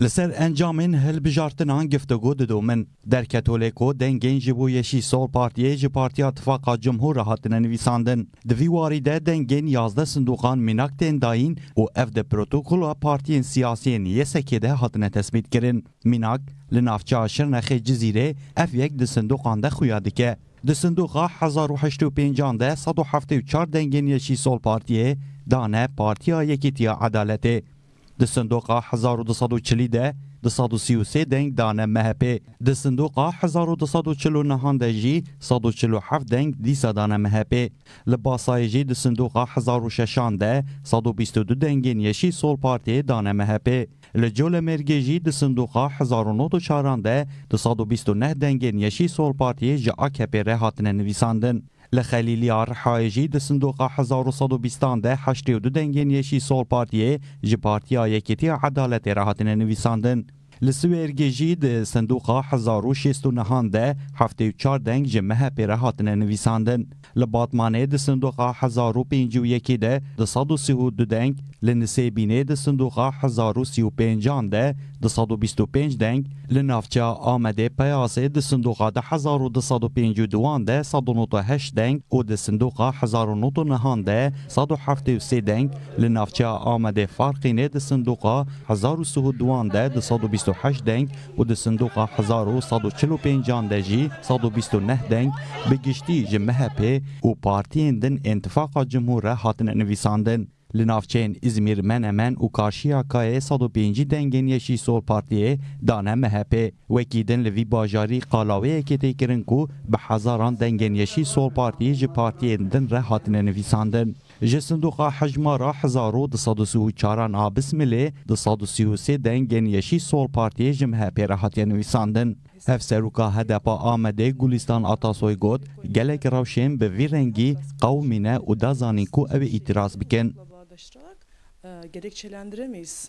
لسر انجامین هل بجارتنان گفتگو ددو من در کاتولیکو دنگین جبو یشی سول پارتیه جی پارتیا اتفاقا جمهور هاتن نویساندن دوی واری ده دنگین یازده صندوقان مناک تین داین و اف ده پروتوکول پارتیین سیاسیین یسکی ده هاتن تثبیت کرن مناک لنافچه شرنخ جزیره اف یک ده صندوقان ده خویاده که د صندوقا 1850 ده 174 دنگین یشی سول پارتیه دانه پارتیا یکیتیا عدالته د صندوقا 1240 ده د 133 دنګ دانه MHP د صندوقا 1249 د جی 147 دنګ د سادانه MHP لباسای جی د صندوقا 1060 ده 122 دنګ یشی سول پارتی دانه MHP لجول مرگی جی د صندوقا 1904 ده د 129 دنګ یشی سول پارتی جی AKP ره هاتنه نویساندن لە خەلیلیار حایژی دە سندوقا 1920 دە 82 دەنگێن یەشی سۆڵ پارتیە ji Partiya Yekîtiya Edaletê rahatine nivîsandin. Li Swêrgê jî di sindoqa hezar û şêst û nihan de heftê û çar deng ji MHP re hatine nivîsandin. Li Batmanê di sindoqa hezar û pêncî û yekê de di sad û sî û du deng, li Nisêbînê di sindoqa hezar û sî û pêncan de di sad û bîst û pênc deng, li navça Amedê Peyasê di sindoqa de hezar û di sad û pênc û duwan de sad û nû heşt deng û di sindoqa hezar û nû nihan de sad û heftê û sê deng, li navça Amedê Farqînê di sindoqa hezar û sî 128 دنگ و د صندوق 1145 ده جی 129 دنگ به گشتی جی MHP و پارتیین دن انتفاقا جمهور هاتن نویساندن لنافچین İzmir Menemen u Karşıyaka'ya 105 dengên Yeşil Sol Partiye dane MHP wekîdin li vî bajarî qalaveyekê tê kirin ku bi hezaran dengên Yeşil Sol Partiyê ji partiyên din re Ji Sindoqa Hejmara Hezaro di sad û sih û çaran a Bismilê di sad û sih û sê dengên Yeşî Sol Partiyê ji mihepê re hatiye nivîsandin. Hev Serûka Hedepa Amedê Gulistan Atasoy got gelek rewşên bi vî rengî qewmî ne û gerekçelendiremeyiz.